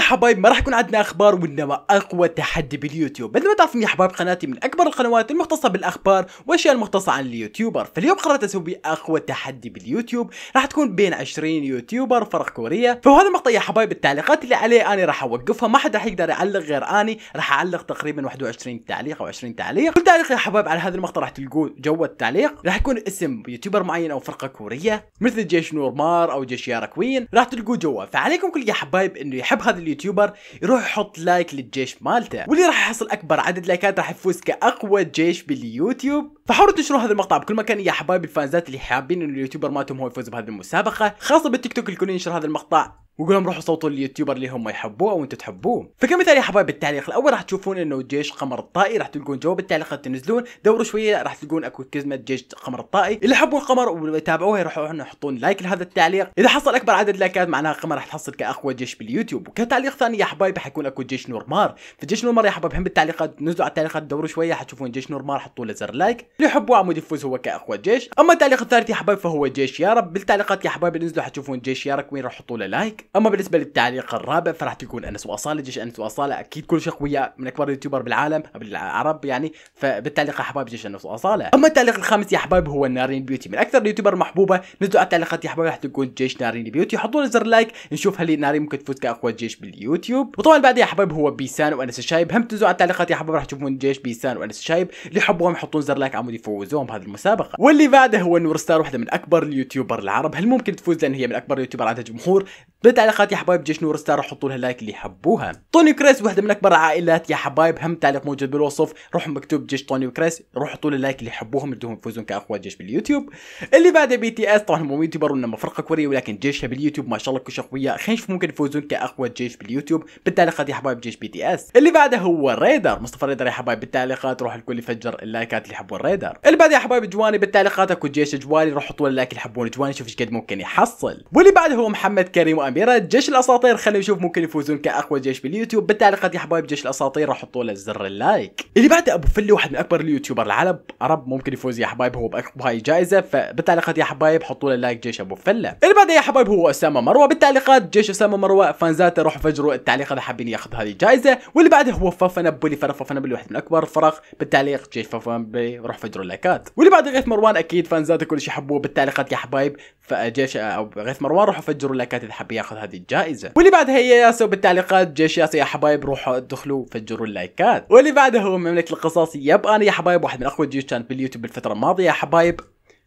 يا حبايب ما راح يكون عندنا اخبار وانما اقوى تحدي باليوتيوب مثل ما تعرفون يا حبايب قناتي من اكبر القنوات المختصه بالاخبار واشياء المختصه عن اليوتيوبر فاليوم قررت اسوي اقوى تحدي باليوتيوب راح تكون بين 20 يوتيوبر فرق كوريا فهذا المقطع يا حبايب التعليقات اللي عليه انا راح اوقفها ما حد راح يقدر يعلق غير اني راح اعلق تقريبا 21 تعليق او 20 تعليق كل تعليق يا حبايب على هذا المقطع راح تلقوه جوا التعليق راح يكون اسم يوتيوبر معين او فرقه كوريه مثل جيش نورمار او جيش يارا كوين راح تلقوه جوا فعليكم كل يا حبايب انه يحب هذا اليوتيوبر يروح يحط لايك للجيش مالته واللي راح يحصل اكبر عدد لايكات راح يفوز كاقوى جيش باليوتيوب فحاولوا تنشروا هذا المقطع بكل مكان يا حبايب الفانزات اللي حابين ان اليوتيوبر مالتهم هو يفوز بهذه المسابقه خاصه بالتيك توك الكل ينشر هذا المقطع وقولهم روحوا صوتوا اليوتيوبر اللي هم يحبوه او انتم تحبوه فكمثال يا حبايب التعليق الاول راح تشوفون انه جيش قمر الطائي راح تلقون جواب التعليقات تنزلون دوروا شويه راح تلقون اكو كزمه جيش قمر الطائي اللي يحبوا القمر ويتابعوها يروحوا يحطون لايك لهذا التعليق اذا حصل اكبر عدد لايكات معناها قمر راح تحصل كاقوى جيش باليوتيوب وكتعليق ثاني يا حبايب حيكون اكو جيش نورمار فجيش نورمار يا حبايب هم بالتعليقات نزلوا على التعليقات دوروا شويه حتشوفون جيش نورمار حطوا له زر لايك اللي يحبوا عمود يفوز هو كاقوى جيش اما التعليق الثالث يا حبايب فهو جيش يارب بالتعليقات يا حبايب نزلوا حتشوفون جيش يارك وين راح يحطوا له لايك اما بالنسبه للتعليق الرابع فراح تكون انس واصاله جيش انس واصاله اكيد كل شيء قويه من اكبر اليوتيوبر بالعالم بالعرب يعني فبالتعليق يا حبايب جيش انس واصاله اما التعليق الخامس يا حبايب هو نارين بيوتي من اكثر اليوتيوبر محبوبه نزلوا التعليقات يا حبايب راح تكون جيش نارين بيوتي حطوا زر لايك نشوف هل نارين ممكن تفوز كاقوى جيش باليوتيوب وطبعا بعد يا حبايب هو بيسان وانس الشايب هم تنزلوا على التعليقات يا حبايب راح تشوفون جيش بيسان وانس الشايب اللي يحبوهم يحطون زر لايك عمود يفوزوهم بهذه المسابقه واللي بعده هو نور ستار واحده من اكبر اليوتيوبر العرب هل ممكن تفوز لان هي من اكبر اليوتيوبر عندها جمهور بالتعليقات يا حبايب جيش نور ستار حطوا لها لايك اللي يحبوها طوني كريس وحده من اكبر العائلات يا حبايب هم تعليق موجود بالوصف روحوا مكتوب جيش طوني وكريس روحوا حطوا لها لايك اللي يحبوهم يدوهم يفوزون كاقوى جيش باليوتيوب اللي بعده بي تي اس طبعا هم مو يوتيوبر وانما فرقه كوريه ولكن جيشها باليوتيوب ما شاء الله كل قويه خلينا نشوف ممكن يفوزون كاقوى جيش باليوتيوب بالتعليقات يا حبايب جيش بي تي اس اللي بعده هو ريدر مصطفى ريدر يا حبايب بالتعليقات روح الكل يفجر اللايكات اللي يحبون ريدر اللي بعده يا حبايب جواني بالتعليقات اكو جيش جوالي روح حطوا لايك اللي يحبون جواني شوف ايش قد ممكن يحصل واللي بعده هو محمد كريم امبيرا جيش الاساطير خلينا نشوف ممكن يفوزون كاقوى جيش باليوتيوب بالتعليقات يا حبايب جيش الاساطير راح حطوا له زر اللايك اللي بعده ابو فلي واحد من اكبر اليوتيوبر العرب عرب ممكن يفوز يا حبايب هو باكبر هاي جائزه فبالتعليقات يا حبايب حطوا له لايك جيش ابو فله اللي بعده يا حبايب هو اسامه مروه بالتعليقات جيش اسامه مروه فانزاته روحوا فجروا التعليق اذا حابين ياخذ هذه الجائزه واللي بعده هو فافنا بولي فرق فافنا بولي واحد من اكبر الفرق بالتعليق جيش فافنا بولي روح فجروا اللايكات واللي بعده غيث مروان اكيد فانزاته كل شيء حبوه بالتعليقات يا حبايب فجيش او غيث مروان روحوا فجروا اللايكات اذا حابين ياخذ هذه الجائزه واللي بعدها هي ياسو بالتعليقات جيش ياسو يا حبايب روحوا ادخلوا فجروا اللايكات واللي بعدها هو مملكه القصاص يب انا يا حبايب واحد من اقوى الجيوش كانت باليوتيوب الفتره الماضيه يا حبايب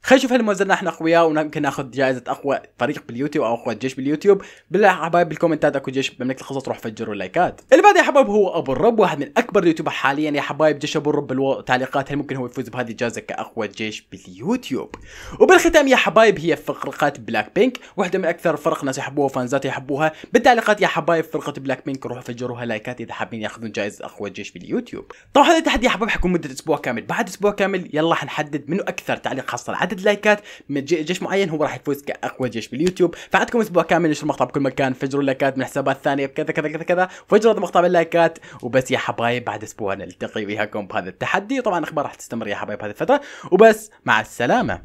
خلينا نشوف هل ما زلنا احنا اقوياء ويمكن ناخذ جائزه اقوى فريق باليوتيوب او اقوى جيش باليوتيوب بالله يا حبايب بالكومنتات اكو جيش بمملكه الخصوص روح فجروا اللايكات اللي بعد يا حبايب هو ابو الرب واحد من اكبر اليوتيوبر حاليا يا حبايب جيش ابو الرب بالتعليقات هل ممكن هو يفوز بهذه الجائزه كاقوى جيش باليوتيوب وبالختام يا حبايب هي فرقه بلاك بينك واحده من اكثر فرق ناس يحبوها وفانزات يحبوها بالتعليقات يا حبايب فرقه بلاك بينك روحوا فجروها لايكات اذا حابين ياخذون جائزه اقوى جيش باليوتيوب طبعا هذا التحدي يا حبايب حيكون مده اسبوع كامل بعد اسبوع كامل يلا حنحدد منو اكثر تعليق حصل عدد عدد لايكات من جيش معين هو راح يفوز كاقوى جيش باليوتيوب فعندكم اسبوع كامل نشر المقطع بكل مكان فجروا اللايكات من حسابات ثانيه كذا كذا كذا كذا فجروا هذا المقطع باللايكات وبس يا حبايب بعد اسبوع نلتقي وياكم بهذا التحدي وطبعا اخبار راح تستمر يا حبايب هذه الفتره وبس مع السلامه